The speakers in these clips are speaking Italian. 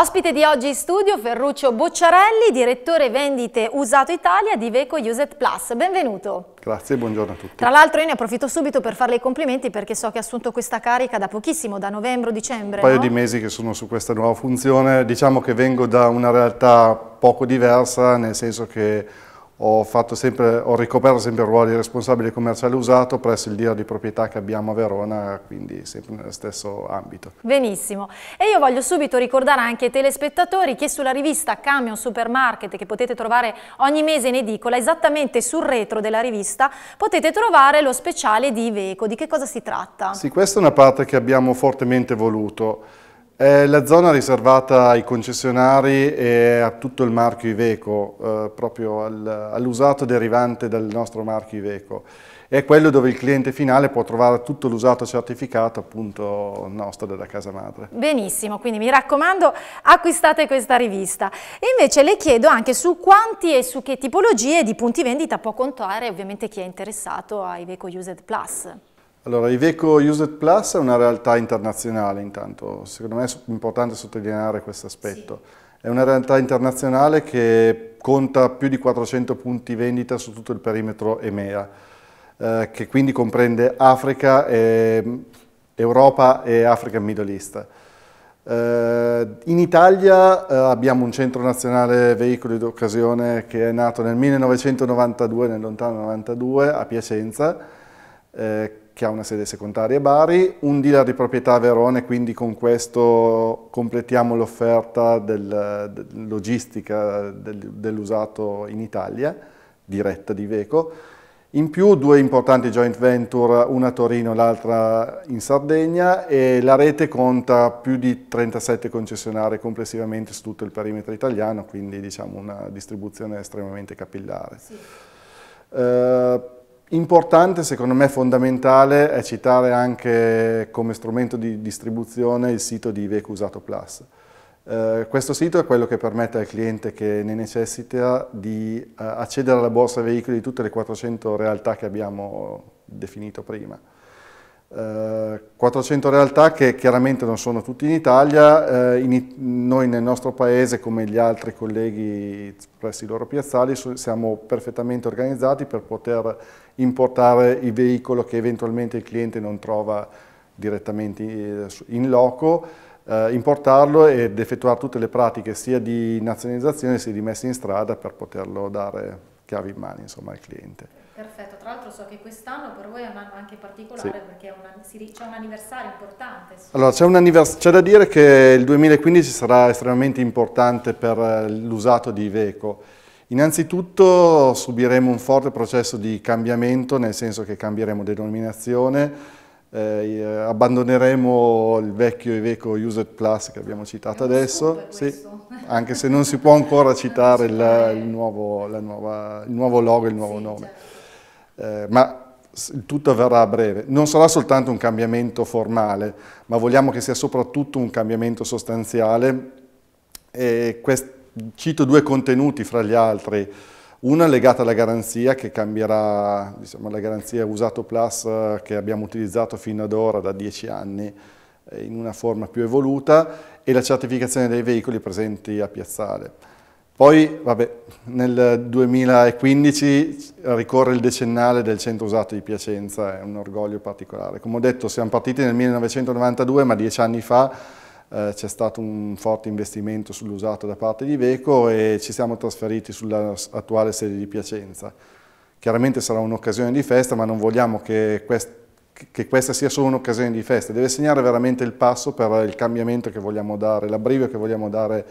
Ospite di oggi in studio Ferruccio Bocciarelli, direttore vendite Usato Italia di Veco Uset Plus. Benvenuto. Grazie, buongiorno a tutti. Tra l'altro io ne approfitto subito per farle i complimenti perché so che ha assunto questa carica da pochissimo, da novembre dicembre Un paio no? di mesi che sono su questa nuova funzione. Diciamo che vengo da una realtà poco diversa, nel senso che ho, sempre, ho, ricoperto sempre il ruolo di responsabile commerciale usato presso il dealer di proprietà che abbiamo a Verona, quindi sempre nello stesso ambito. Benissimo. E io voglio subito ricordare anche ai telespettatori che sulla rivista Camion Supermarket, che potete trovare ogni mese in edicola, esattamente sul retro della rivista, potete trovare lo speciale di Iveco. Di che cosa si tratta? Sì, questa è una parte che abbiamo fortemente voluto. Eh, la zona riservata ai concessionari e a tutto il marchio Iveco, eh, proprio al, all'usato derivante dal nostro marchio Iveco. È quello dove il cliente finale può trovare tutto l'usato certificato appunto nostro della casa madre. Benissimo, quindi mi raccomando acquistate questa rivista. E invece le chiedo anche su quanti e su che tipologie di punti vendita può contare ovviamente chi è interessato a Iveco Used Plus. Allora, Iveco Used Plus è una realtà internazionale intanto, secondo me è importante sottolineare questo aspetto. Sì. È una realtà internazionale che conta più di 400 punti vendita su tutto il perimetro EMEA, eh, che quindi comprende Africa, e, Europa e Africa Middle East. Eh, in Italia eh, abbiamo un centro nazionale veicoli d'occasione che è nato nel 1992, nel lontano 92, a Piacenza, eh, che ha una sede secondaria a Bari, un dealer di proprietà a Verona e quindi con questo completiamo l'offerta del, logistica del, dell'usato in Italia, diretta di Veco. In più due importanti joint venture, una a Torino e l'altra in Sardegna e la rete conta più di 37 concessionari complessivamente su tutto il perimetro italiano, quindi diciamo una distribuzione estremamente capillare. Sì. Uh, Importante, secondo me fondamentale, è citare anche come strumento di distribuzione il sito di Iveco Usato Plus. Eh, questo sito è quello che permette al cliente che ne necessita di eh, accedere alla borsa veicoli di tutte le 400 realtà che abbiamo definito prima. 400 eh, realtà che chiaramente non sono tutte in Italia, eh, in, noi nel nostro paese come gli altri colleghi presso i loro piazzali siamo perfettamente organizzati per poter importare il veicolo che eventualmente il cliente non trova direttamente eh, in loco, importarlo ed effettuare tutte le pratiche sia di nazionalizzazione sia di messa in strada per poterlo dare chiavi in mano insomma, al cliente perfetto. Tra l'altro so che quest'anno per voi è un anno anche particolare sì. perché c'è un anniversario importante. Allora, c'è, da dire che il 2015 sarà estremamente importante per eh, l'usato di Iveco. Innanzitutto subiremo un forte processo di cambiamento, nel senso che cambieremo denominazione, eh, eh abbandoneremo il vecchio Iveco Used Plus che abbiamo citato adesso, sì, anche se non si può ancora citare il, eh. il, nuovo, nuova, il nuovo, logo il nuovo sì, nome. Certo. Eh, ma il tutto avverrà a breve. Non sarà soltanto un cambiamento formale, ma vogliamo che sia soprattutto un cambiamento sostanziale. cito due contenuti fra gli altri. Una legata alla garanzia che cambierà, diciamo, la garanzia usato plus eh, che abbiamo utilizzato fino ad ora da dieci anni eh, in una forma più evoluta e la certificazione dei veicoli presenti a piazzale. Poi, vabbè, nel 2015 ricorre il decennale del centro usato di Piacenza, è un orgoglio particolare. Come ho detto, siamo partiti nel 1992, ma dieci anni fa eh, c'è stato un forte investimento sull'usato da parte di Veco e ci siamo trasferiti sull'attuale sede di Piacenza. Chiaramente sarà un'occasione di festa, ma non vogliamo che, quest che questa sia solo un'occasione di festa, deve segnare veramente il passo per il cambiamento che vogliamo dare, l'abbrivio che vogliamo dare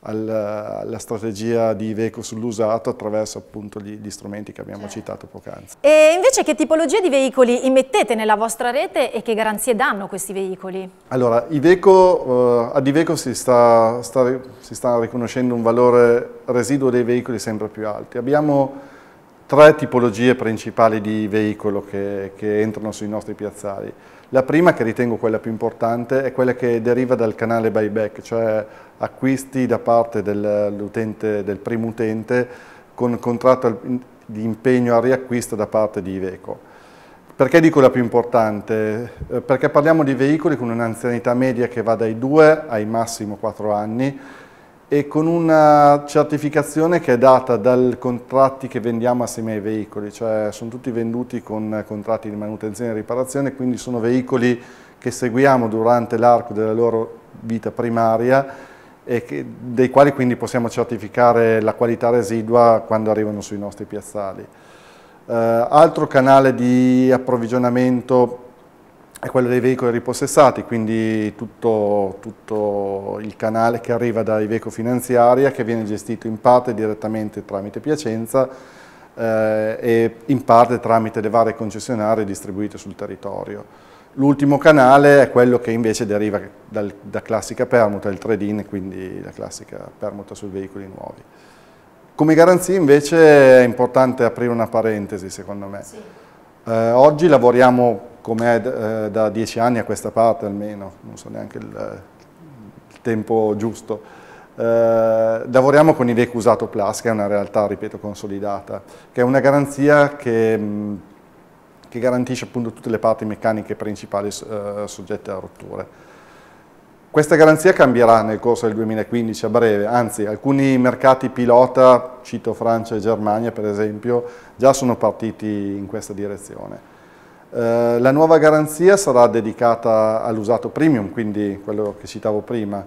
alla, strategia di Iveco sull'usato attraverso appunto gli, gli, strumenti che abbiamo certo. citato poc'anzi. E invece che tipologie di veicoli immettete nella vostra rete e che garanzie danno questi veicoli? Allora, Iveco, eh, ad Iveco si sta, sta, si sta riconoscendo un valore residuo dei veicoli sempre più alti. Abbiamo tre tipologie principali di veicolo che, che entrano sui nostri piazzali. La prima, che ritengo quella più importante, è quella che deriva dal canale buyback, cioè acquisti da parte del, del primo utente con contratto di impegno al riacquisto da parte di Iveco. Perché dico la più importante? Eh, perché parliamo di veicoli con un'anzianità media che va dai 2 ai massimo 4 anni, e con una certificazione che è data dai contratti che vendiamo assieme ai veicoli, cioè sono tutti venduti con contratti di manutenzione e riparazione, quindi sono veicoli che seguiamo durante l'arco della loro vita primaria e che, dei quali quindi possiamo certificare la qualità residua quando arrivano sui nostri piazzali. Eh, altro canale di approvvigionamento è quello dei veicoli ripossessati, quindi tutto, tutto, il canale che arriva da Iveco finanziaria che viene gestito in parte direttamente tramite Piacenza eh, e in parte tramite le varie concessionarie distribuite sul territorio. L'ultimo canale è quello che invece deriva dal, da classica permuta, il trade-in, quindi la classica permuta sui veicoli nuovi. Come garanzia invece è importante aprire una parentesi secondo me. Sì. Eh, oggi lavoriamo come è eh, da dieci anni a questa parte almeno, non so neanche il, il tempo giusto. Eh, lavoriamo con IVEC Usato Plus, che è una realtà, ripeto, consolidata, che è una garanzia che, che garantisce appunto tutte le parti meccaniche principali eh, soggette a rotture. Questa garanzia cambierà nel corso del 2015 a breve, anzi alcuni mercati pilota, cito Francia e Germania per esempio, già sono partiti in questa direzione. Eh, la nuova garanzia sarà dedicata all'usato premium, quindi quello che citavo prima,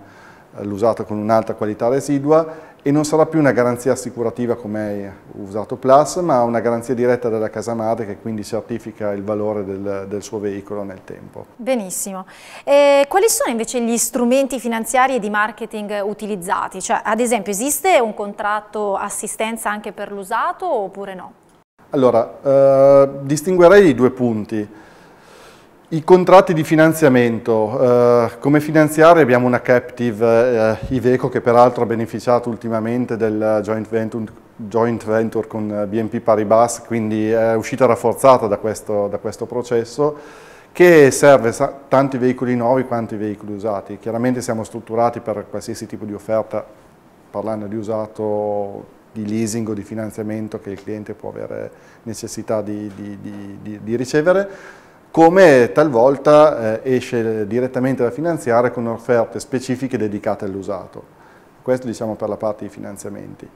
eh, l'usato con un'alta qualità residua e non sarà più una garanzia assicurativa come usato Plus, ma una garanzia diretta della casa madre che quindi certifica il valore del, del suo veicolo nel tempo. Benissimo. E eh, quali sono invece gli strumenti finanziari e di marketing utilizzati? Cioè, ad esempio esiste un contratto assistenza anche per l'usato oppure no? Allora, eh, distinguerei due punti. I contratti di finanziamento, eh, come finanziare abbiamo una captive eh, Iveco che peraltro ha beneficiato ultimamente del joint venture, joint venture con eh, BNP Paribas, quindi è uscita rafforzata da questo, da questo processo, che serve tanto i veicoli nuovi quanto i veicoli usati. Chiaramente siamo strutturati per qualsiasi tipo di offerta, parlando di usato di leasing o di finanziamento che il cliente può avere necessità di, di, di ricevere, come talvolta eh, esce direttamente da finanziare con offerte specifiche dedicate all'usato. Questo diciamo per la parte di finanziamenti.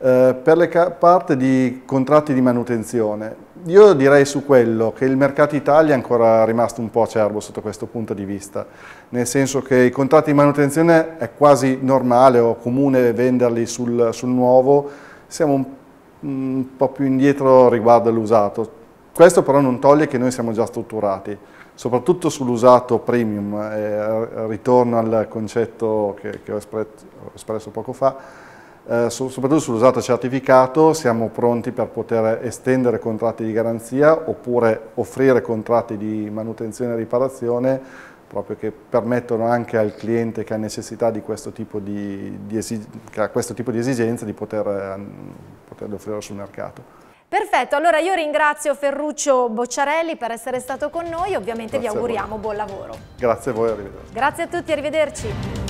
Eh, per le parte di contratti di manutenzione, io direi su quello che il mercato Italia è ancora rimasto un po' acerbo sotto questo punto di vista, nel senso che i contratti di manutenzione è quasi normale o comune venderli sul, sul nuovo, siamo un, un po' più indietro riguardo all'usato. Questo però non toglie che noi siamo già strutturati soprattutto sull'usato premium, eh, ritorno al concetto che, che ho, espresso, ho espresso poco fa, eh, soprattutto sull'usato certificato siamo pronti per poter estendere contratti di garanzia oppure offrire contratti di manutenzione e riparazione proprio che permettono anche al cliente che ha necessità di questo tipo di, di, questo tipo di esigenze di poter, ehm, poterle offrire sul mercato. Perfetto, allora io ringrazio Ferruccio Bocciarelli per essere stato con noi, ovviamente Grazie vi auguriamo buon lavoro. Grazie a voi, arrivederci. Grazie a tutti, arrivederci.